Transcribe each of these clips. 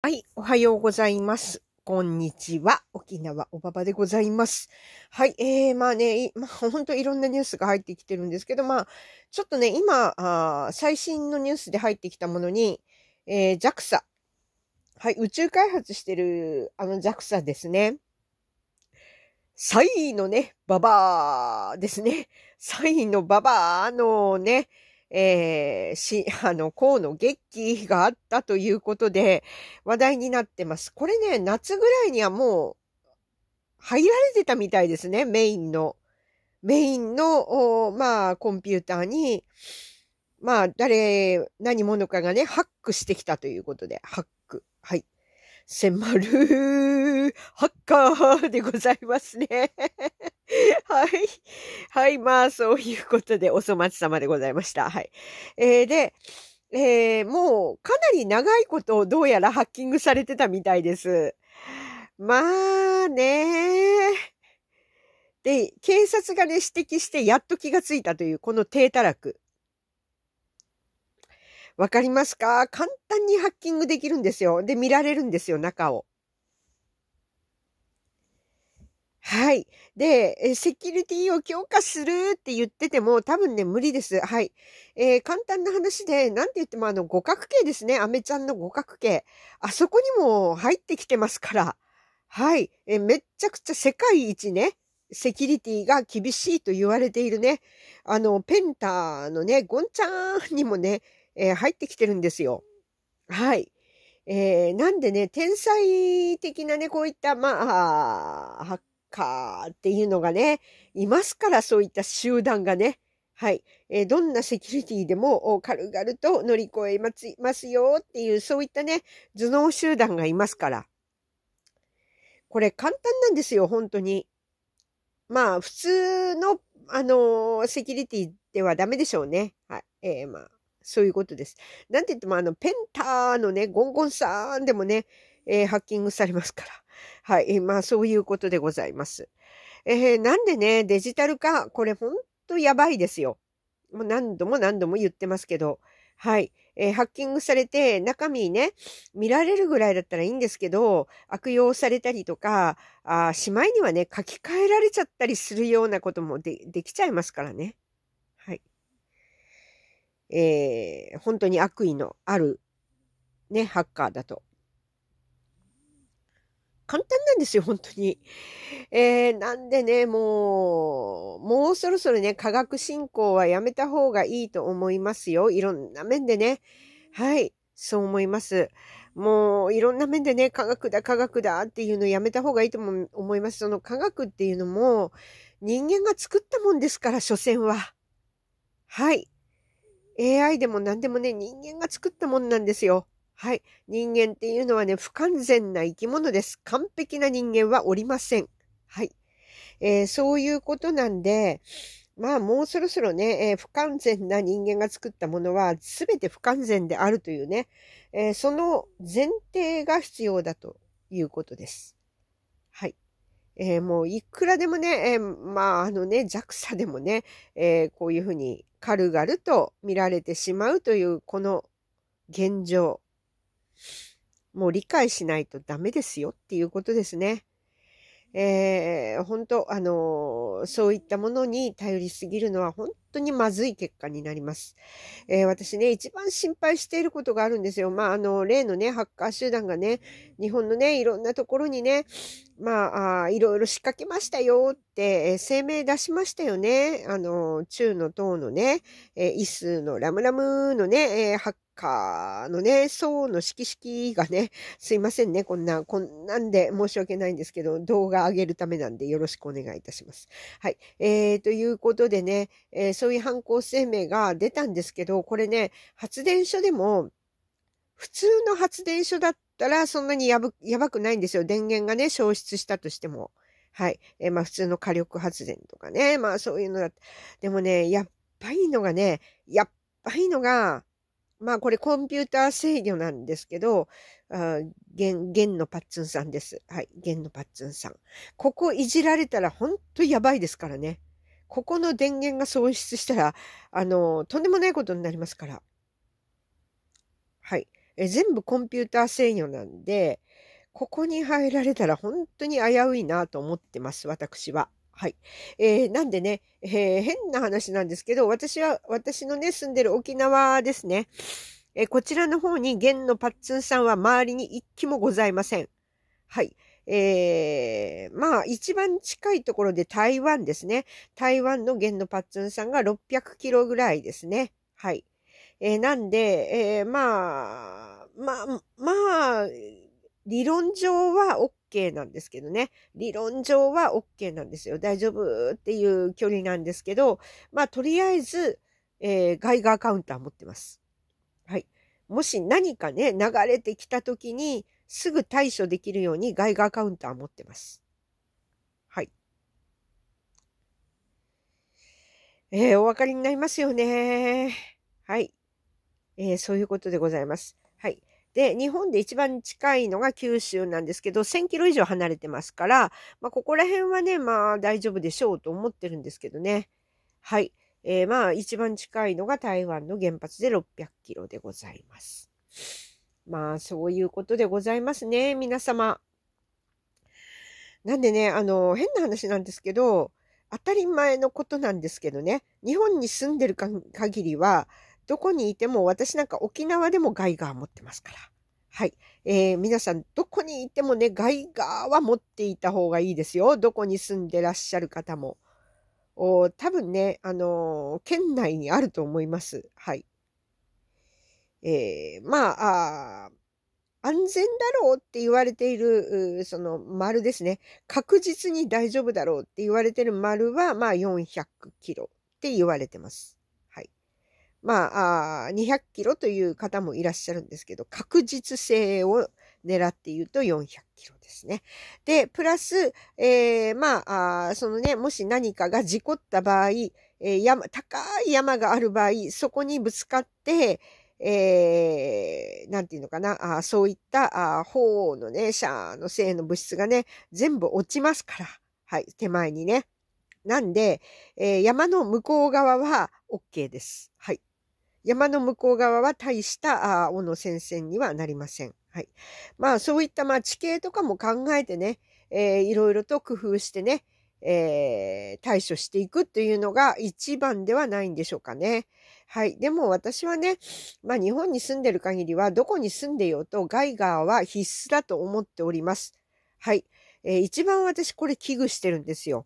はい、おはようございます。こんにちは。沖縄おばばでございます。はい、えー、まあね、まあ、ほんといろんなニュースが入ってきてるんですけど、まあ、ちょっとね、今、あ最新のニュースで入ってきたものに、えー、JAXA。はい、宇宙開発してる、あの JAXA ですね。サイのね、ババーですね。サイのババーのね、えー、し、あの、河野月記があったということで話題になってます。これね、夏ぐらいにはもう入られてたみたいですね、メインの。メインの、まあ、コンピューターに、まあ、誰、何者かがね、ハックしてきたということで、ハック。はい。迫る、ハッカーでございますね。はい。はい。まあ、そういうことで、お粗末様でございました。はい。えー、で、えー、もう、かなり長いことをどうやらハッキングされてたみたいです。まあねで、警察がね、指摘してやっと気がついたという、この低たらく。わかりますか簡単にハッキングできるんですよ。で、見られるんですよ、中を。はい。で、えセキュリティを強化するって言ってても、多分ね、無理です。はい。えー、簡単な話で、なんて言ってもあの、五角形ですね。アメちゃんの五角形。あそこにも入ってきてますから。はい。えー、めっちゃくちゃ世界一ね、セキュリティが厳しいと言われているね。あの、ペンタのね、ゴンちゃんにもね、えー、入ってきてるんですよ。はい。えー、なんでね、天才的なね、こういった、まあ、ハッかっていうのがね、いますから、そういった集団がね。はい。えー、どんなセキュリティでも軽々と乗り越えますよっていう、そういったね、頭脳集団がいますから。これ簡単なんですよ、本当に。まあ、普通の、あのー、セキュリティではダメでしょうね。はい。えー、まあ、そういうことです。なんて言っても、あの、ペンターのね、ゴンゴンさんでもね、えー、ハッキングされますから。はい。まあ、そういうことでございます。えー、なんでね、デジタル化、これほんとやばいですよ。もう何度も何度も言ってますけど、はい。えー、ハッキングされて中身ね、見られるぐらいだったらいいんですけど、悪用されたりとか、あしまいにはね、書き換えられちゃったりするようなこともでできちゃいますからね。はい。えー、本当に悪意のある、ね、ハッカーだと簡単なんですよ、本当に。えー、なんでね、もう、もうそろそろね、科学進行はやめた方がいいと思いますよ。いろんな面でね。はい、そう思います。もう、いろんな面でね、科学だ、科学だっていうのやめた方がいいと思います。その科学っていうのも、人間が作ったもんですから、所詮は。はい。AI でも何でもね、人間が作ったもんなんですよ。はい。人間っていうのはね、不完全な生き物です。完璧な人間はおりません。はい。えー、そういうことなんで、まあもうそろそろね、えー、不完全な人間が作ったものは全て不完全であるというね、えー、その前提が必要だということです。はい。えー、もういくらでもね、えまああのね、弱さでもね、えこういうふうに軽々と見られてしまうというこの現状。もう理解しないとダメですよっていうことですね。えー、本当あのそういったものに頼りすぎるのは本当にまずい結果になります。えー、私ね、一番心配していることがあるんですよ。まあ、あの、例のね、ハッカー集団がね、日本のね、いろんなところにね、まあ、いろいろ仕掛けましたよって、えー、声明出しましたよね。あの、中の党のね、えー、イスのラムラムのね、えー、ハッカーのね、層の色々がね、すいませんね、こんな、こんなんで申し訳ないんですけど、動画上げるためなんでよろしくお願いいたします。はい。えー、ということでね、えー、そういう犯行声明が出たんですけど、これね、発電所でも、普通の発電所だったらそんなにやばくないんですよ。電源がね、消失したとしても。はい。えー、まあ普通の火力発電とかね。まあそういうのだ。でもね、やっぱいいのがね、やっぱいいのが、まあこれコンピューター制御なんですけど、あ現、現のパッツンさんです。はい。現のパッツンさん。ここいじられたらほんとやばいですからね。ここの電源が喪失したら、あの、とんでもないことになりますから。はい。え全部コンピューター制御なんで、ここに入られたら本当に危ういなと思ってます、私は。はい。えー、なんでね、えー、変な話なんですけど、私は、私のね、住んでる沖縄ですね。えー、こちらの方に、現のパッツンさんは周りに一機もございません。はい。えー、まあ一番近いところで台湾ですね。台湾のゲンのパッツンさんが600キロぐらいですね。はい。えー、なんで、えー、まあ、まあ、まあ、理論上は OK なんですけどね。理論上は OK なんですよ。大丈夫っていう距離なんですけど、まあ、とりあえず、えー、ガイガーカウンター持ってます。はい。もし何かね、流れてきた時に、すぐ対処できるように外貨カウンター持ってます。はい。えー、お分かりになりますよね。はい。えー、そういうことでございます。はい。で、日本で一番近いのが九州なんですけど、1000キロ以上離れてますから、まあ、ここら辺はね、まあ、大丈夫でしょうと思ってるんですけどね。はい。えー、まあ、一番近いのが台湾の原発で600キロでございます。まあ、そういうことでございますね、皆様。なんでね、あの、変な話なんですけど、当たり前のことなんですけどね、日本に住んでる限りは、どこにいても私なんか沖縄でもガイガー持ってますから。はい。えー、皆さん、どこにいてもね、ガイガーは持っていた方がいいですよ。どこに住んでらっしゃる方も。お多分ね、あのー、県内にあると思います。はい。えー、まあ安全だろうって言われている、その丸ですね。確実に大丈夫だろうって言われている丸は、まあ400キロって言われてます。はい。まあ、200キロという方もいらっしゃるんですけど、確実性を狙って言うと400キロですね。で、プラス、えー、まあ、そのね、もし何かが事故った場合、えー、山、高い山がある場合、そこにぶつかって、えー、なんていうのかな、あそういったあ法のね、シャーの性の物質がね、全部落ちますから。はい、手前にね。なんで、えー、山の向こう側は OK です。はい。山の向こう側は大したあ小野先生にはなりません。はい。まあそういった、まあ、地形とかも考えてね、えー、いろいろと工夫してね、えー、対処していくというのが一番ではないんでしょうかね。はい。でも私はね、まあ日本に住んでる限りは、どこに住んでようとガイガーは必須だと思っております。はい。えー、一番私これ危惧してるんですよ。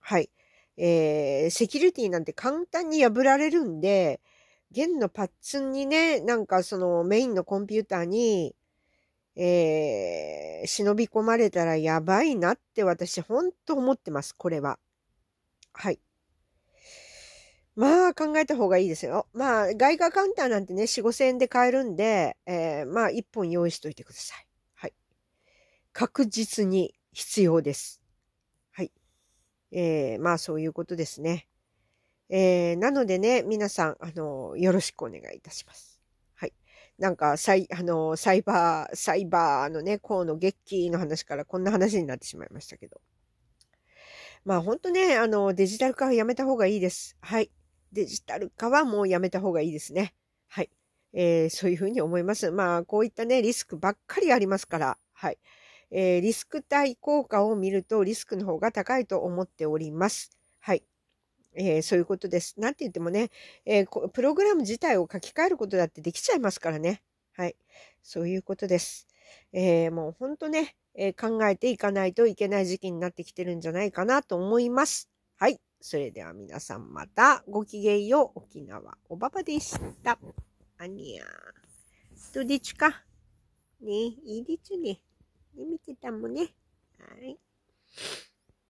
はい。えー、セキュリティなんて簡単に破られるんで、弦のパッツンにね、なんかそのメインのコンピューターに、えー、忍び込まれたらやばいなって私ほんと思ってます、これは。はい。まあ考えた方がいいですよ。まあ外貨カウンターなんてね、4、5000円で買えるんで、えー、まあ1本用意しといてください。はい。確実に必要です。はい。えー、まあそういうことですね。えー、なのでね、皆さん、あの、よろしくお願いいたします。はい。なんか、サイ、あの、サイバー、サイバーのね、河野月記の話からこんな話になってしまいましたけど。まあ本当ね、あの、デジタル化をやめた方がいいです。はい。デジタル化はもうやめた方がいいですね。はい。えー、そういうふうに思います。まあ、こういったね、リスクばっかりありますから、はい。えー、リスク対効果を見るとリスクの方が高いと思っております。はい。えー、そういうことです。なんて言ってもね、えー、プログラム自体を書き換えることだってできちゃいますからね。はい。そういうことです。えー、もう本当ね、え考えていかないといけない時期になってきてるんじゃないかなと思います。はい。それでは皆さんまたごきげんよう。沖縄おばばでした。あにゃー。どでちか。ねいいでちゅね。ね、見てたもんね。はい。